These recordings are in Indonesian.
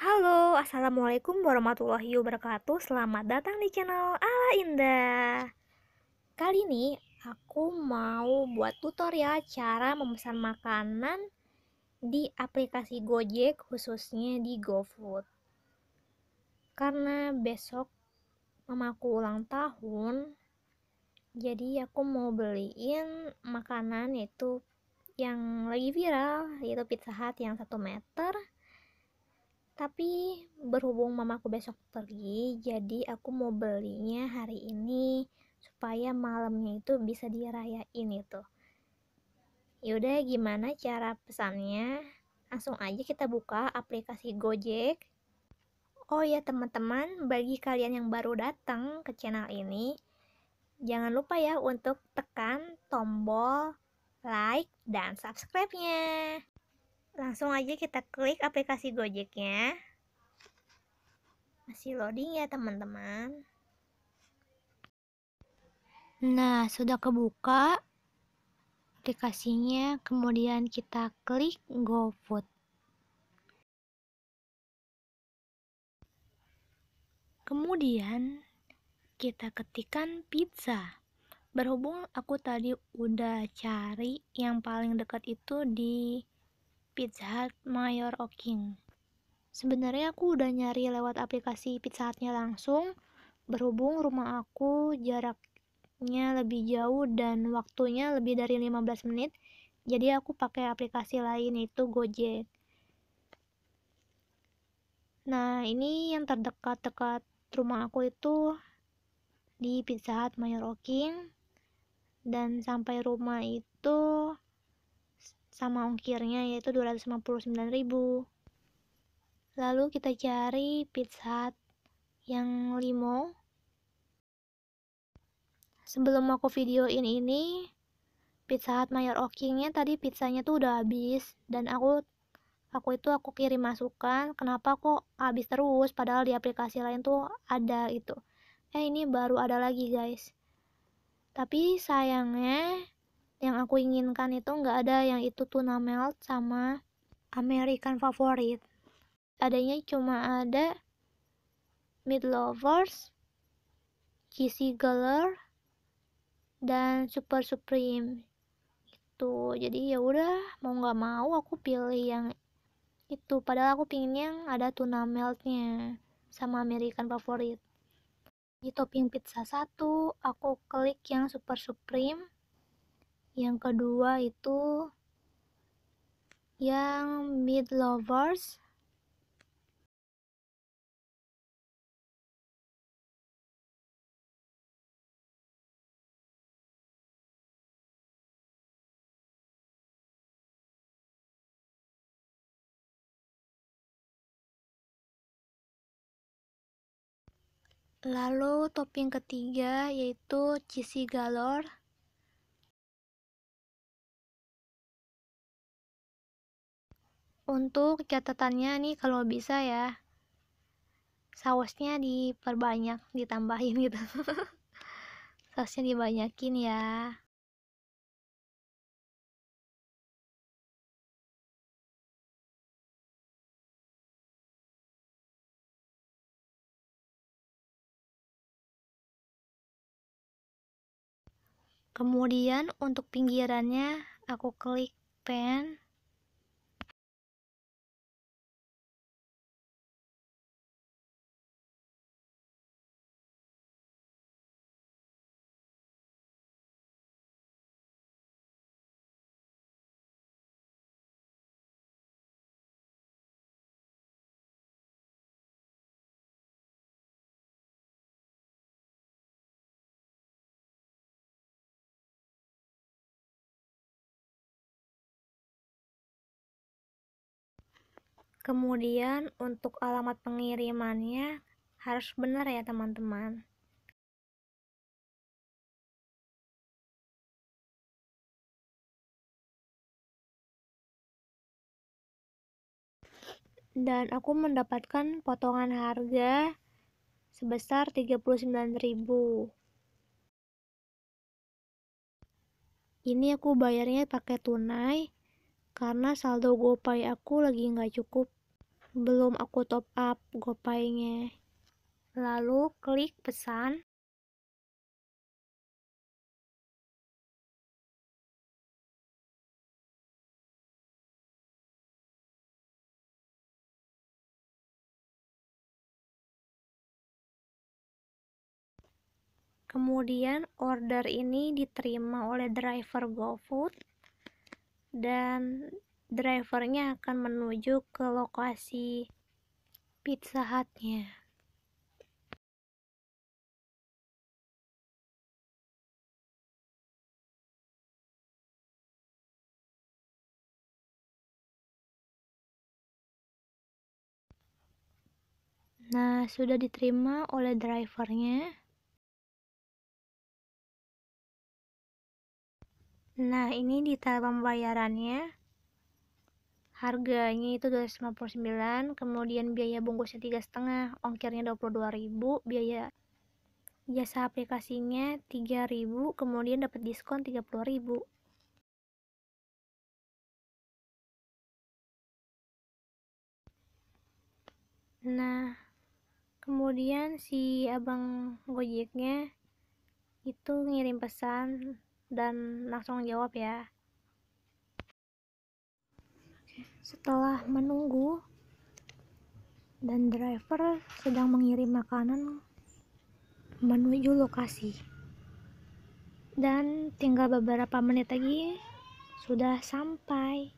Halo, Assalamualaikum warahmatullahi wabarakatuh Selamat datang di channel Ala Indah Kali ini aku mau buat tutorial cara memesan makanan di aplikasi Gojek khususnya di GoFood Karena besok mamaku ulang tahun jadi aku mau beliin makanan yaitu yang lagi viral yaitu pizza hut yang satu meter tapi berhubung mamaku besok pergi, jadi aku mau belinya hari ini supaya malamnya itu bisa dirayain itu. Yaudah gimana cara pesannya? Langsung aja kita buka aplikasi Gojek. Oh ya teman-teman, bagi kalian yang baru datang ke channel ini, jangan lupa ya untuk tekan tombol like dan subscribe-nya langsung aja kita klik aplikasi Gojeknya masih loading ya teman-teman nah sudah kebuka aplikasinya kemudian kita klik GoFood kemudian kita ketikkan pizza berhubung aku tadi udah cari yang paling dekat itu di Pizza Hut Mayor Oking. Sebenarnya aku udah nyari lewat aplikasi Pizza Hutnya langsung, berhubung rumah aku jaraknya lebih jauh dan waktunya lebih dari 15 menit, jadi aku pakai aplikasi lain yaitu Gojek. Nah, ini yang terdekat-dekat rumah aku itu di Pizza Hut Mayor Oking dan sampai rumah itu sama ongkirnya yaitu 259.000 lalu kita cari pizza hut yang limo sebelum aku videoin ini pizza hut mayor okingnya tadi pizzanya tuh udah habis dan aku aku itu aku kirim masukan kenapa kok habis terus padahal di aplikasi lain tuh ada itu eh ini baru ada lagi guys tapi sayangnya aku inginkan itu nggak ada yang itu tuna melt sama American favorit adanya cuma ada mid Lovers Cheesy Girl dan Super Supreme itu jadi ya udah mau nggak mau aku pilih yang itu padahal aku pingin yang ada tuna meltnya sama American favorit di topping pizza satu aku klik yang Super Supreme yang kedua itu yang mid lovers Lalu topping ketiga yaitu cheesy galore untuk catatannya nih kalau bisa ya sausnya diperbanyak ditambahin gitu sausnya dibanyakin ya Kemudian untuk pinggirannya aku klik pen Kemudian untuk alamat pengirimannya harus benar ya teman-teman. Dan aku mendapatkan potongan harga sebesar 39.000. Ini aku bayarnya pakai tunai karena saldo GoPay aku lagi nggak cukup belum aku top up gopaynya lalu klik pesan Kemudian order ini diterima oleh driver GoFood dan drivernya akan menuju ke lokasi pizza hutnya. Nah, sudah diterima oleh drivernya. Nah, ini detail pembayarannya harganya itu 259 kemudian biaya bungkusnya tiga setengah ongkirnya 22.000 biaya jasa aplikasinya 3.000 kemudian dapat diskon 30.000 Nah, kemudian si abang Gojeknya itu ngirim pesan dan langsung jawab ya. Setelah menunggu dan driver sedang mengirim makanan menuju lokasi. Dan tinggal beberapa menit lagi sudah sampai.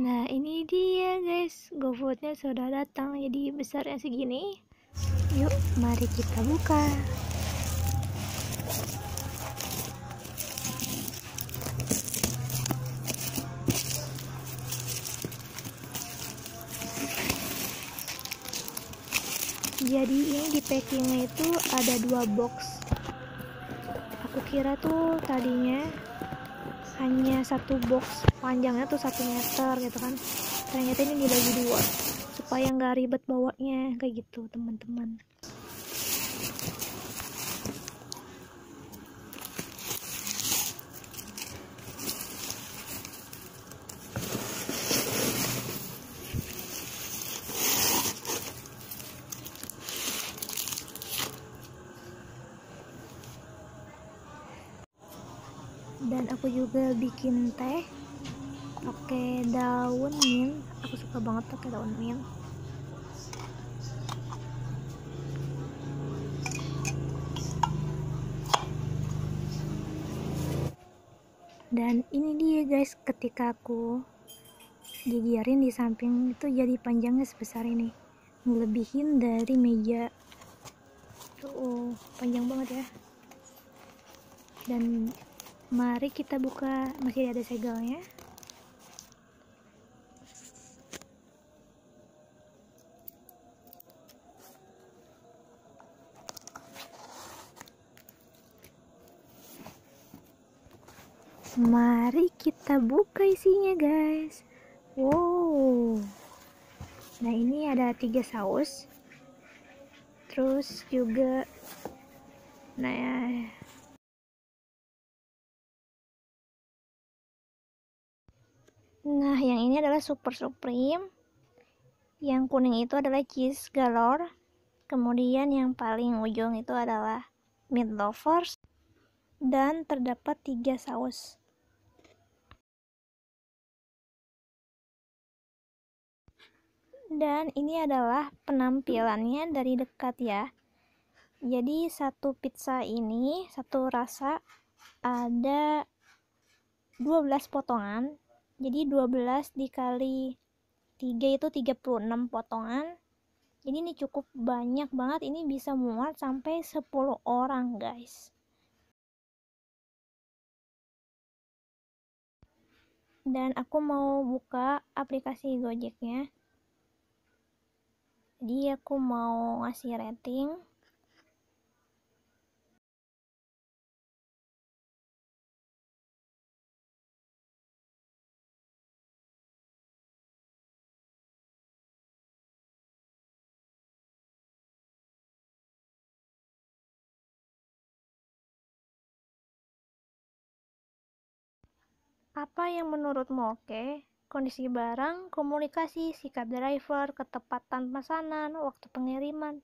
Nah, ini dia guys. GoFoodnya sudah datang jadi besarnya segini. Yuk, mari kita buka. jadi iya, ini di packingnya itu ada dua box aku kira tuh tadinya hanya satu box panjangnya tuh satu meter gitu kan ternyata ini dibagi dua supaya nggak ribet bawanya kayak gitu teman-teman dan aku juga bikin teh pakai daun mint aku suka banget pakai daun mint dan ini dia guys ketika aku digiarin di samping itu jadi panjangnya sebesar ini melebihin dari meja tuh oh, panjang banget ya dan mari kita buka masih ada segelnya Mari kita buka isinya guys Wow Nah ini ada tiga saus Terus juga Nah adalah Super Supreme. Yang kuning itu adalah Cheese Galore. Kemudian yang paling ujung itu adalah Meat Lovers. Dan terdapat tiga saus. Dan ini adalah penampilannya dari dekat ya. Jadi satu pizza ini, satu rasa ada 12 potongan jadi 12 dikali 3 itu 36 potongan jadi ini cukup banyak banget ini bisa muat sampai 10 orang guys dan aku mau buka aplikasi gojeknya jadi aku mau ngasih rating apa yang menurutmu oke, kondisi barang, komunikasi, sikap driver, ketepatan pesanan, waktu pengiriman,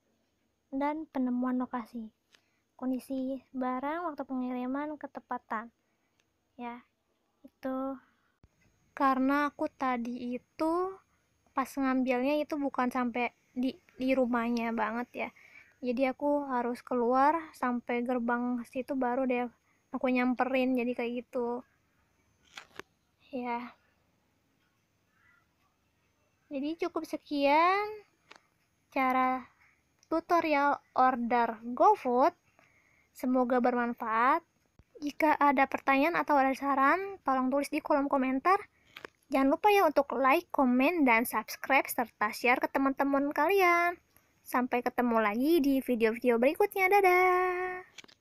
dan penemuan lokasi. Kondisi barang, waktu pengiriman, ketepatan. Ya, itu karena aku tadi itu pas ngambilnya itu bukan sampai di di rumahnya banget ya. Jadi aku harus keluar sampai gerbang situ baru deh aku nyamperin jadi kayak gitu ya jadi cukup sekian cara tutorial order GoFood semoga bermanfaat jika ada pertanyaan atau ada saran tolong tulis di kolom komentar jangan lupa ya untuk like, komen, dan subscribe serta share ke teman-teman kalian sampai ketemu lagi di video-video berikutnya dadah